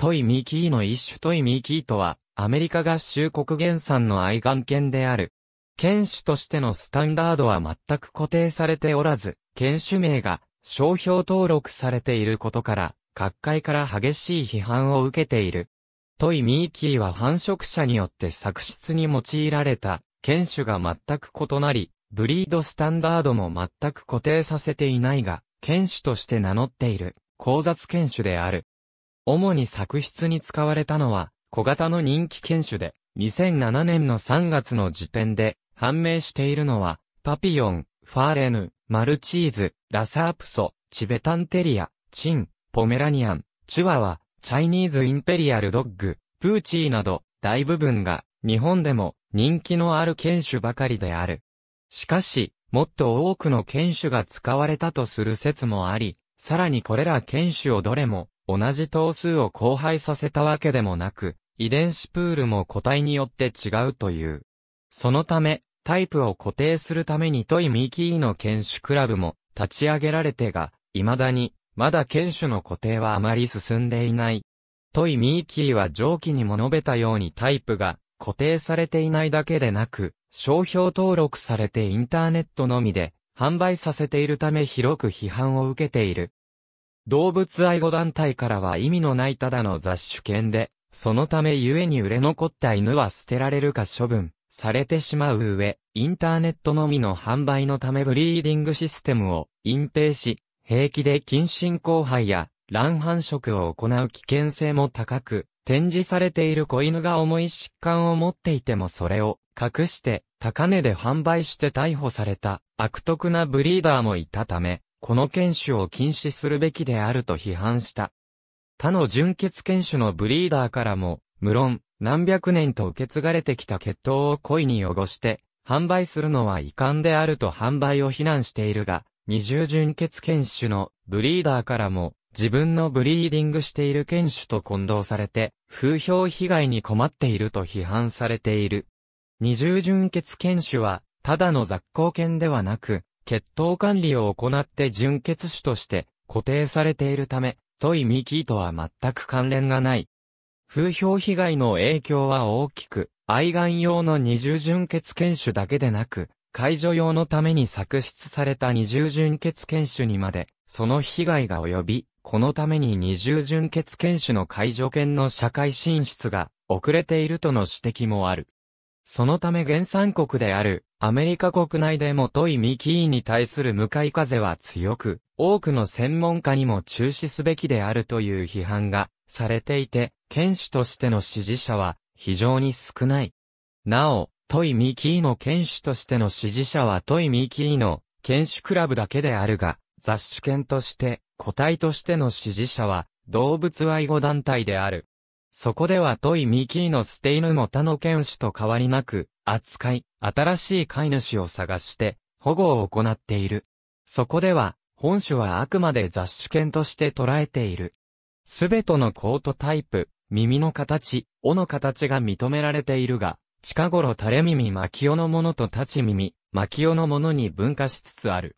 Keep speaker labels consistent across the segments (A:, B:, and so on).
A: トイミーキーの一種トイミーキーとは、アメリカ合衆国原産の愛玩犬である。犬種としてのスタンダードは全く固定されておらず、犬種名が商標登録されていることから、各界から激しい批判を受けている。トイミーキーは繁殖者によって作出に用いられた、犬種が全く異なり、ブリードスタンダードも全く固定させていないが、犬種として名乗っている、交雑犬種である。主に作出に使われたのは、小型の人気犬種で、2007年の3月の時点で、判明しているのは、パピヨン、ファーレヌ、マルチーズ、ラサープソ、チベタンテリア、チン、ポメラニアン、チュワワ、チャイニーズインペリアルドッグ、プーチーなど、大部分が、日本でも人気のある犬種ばかりである。しかし、もっと多くの犬種が使われたとする説もあり、さらにこれら犬種をどれも同じ頭数を交配させたわけでもなく、遺伝子プールも個体によって違うという。そのため、タイプを固定するためにトイミキーの犬種クラブも立ち上げられてが、未だに、まだ犬種の固定はあまり進んでいない。トイミーキーは上記にも述べたようにタイプが固定されていないだけでなく、商標登録されてインターネットのみで販売させているため広く批判を受けている。動物愛護団体からは意味のないただの雑種犬で、そのため故に売れ残った犬は捨てられるか処分、されてしまう上、インターネットのみの販売のためブリーディングシステムを隠蔽し、平気で近親交配や乱繁殖を行う危険性も高く、展示されている子犬が重い疾患を持っていてもそれを隠して高値で販売して逮捕された悪徳なブリーダーもいたため、この犬種を禁止するべきであると批判した。他の純血犬種のブリーダーからも、無論、何百年と受け継がれてきた血統を故意に汚して、販売するのは遺憾であると販売を非難しているが、二重純血犬種のブリーダーからも、自分のブリーディングしている犬種と混同されて、風評被害に困っていると批判されている。二重純血犬種は、ただの雑行犬ではなく、血糖管理を行って純血種として固定されているため、トイミキーとは全く関連がない。風評被害の影響は大きく、愛玩用の二重純血犬種だけでなく、解除用のために作出された二重純血犬種にまで、その被害が及び、このために二重純血犬種の解除犬の社会進出が遅れているとの指摘もある。そのため原産国であるアメリカ国内でもトイ・ミキーに対する向かい風は強く、多くの専門家にも中止すべきであるという批判がされていて、剣士としての支持者は非常に少ない。なお、トイ・ミキーの剣士としての支持者はトイ・ミキーの剣士クラブだけであるが、雑種犬として、個体としての支持者は動物愛護団体である。そこではトイ・ミキーの捨て犬も他の犬種と変わりなく、扱い、新しい飼い主を探して、保護を行っている。そこでは、本種はあくまで雑種犬として捉えている。すべてのコートタイプ、耳の形、尾の形が認められているが、近頃垂れ耳巻き尾のものと立ち耳、巻き尾のものに分化しつつある。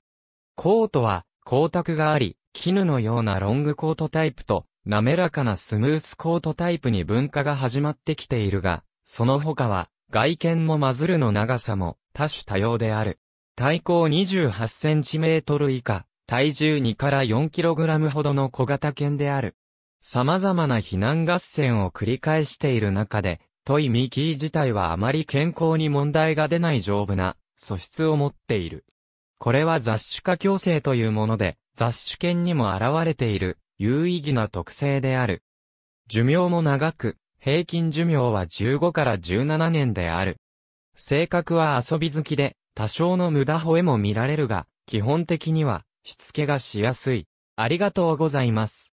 A: コートは、光沢があり、絹のようなロングコートタイプと、滑らかなスムースコートタイプに分化が始まってきているが、その他は、外見もマズルの長さも多種多様である。体高2 8トル以下、体重2から4ラムほどの小型犬である。様々な避難合戦を繰り返している中で、トイミキー自体はあまり健康に問題が出ない丈夫な素質を持っている。これは雑種化強制というもので、雑種犬にも現れている有意義な特性である。寿命も長く、平均寿命は15から17年である。性格は遊び好きで、多少の無駄吠えも見られるが、基本的には、しつけがしやすい。ありがとうございます。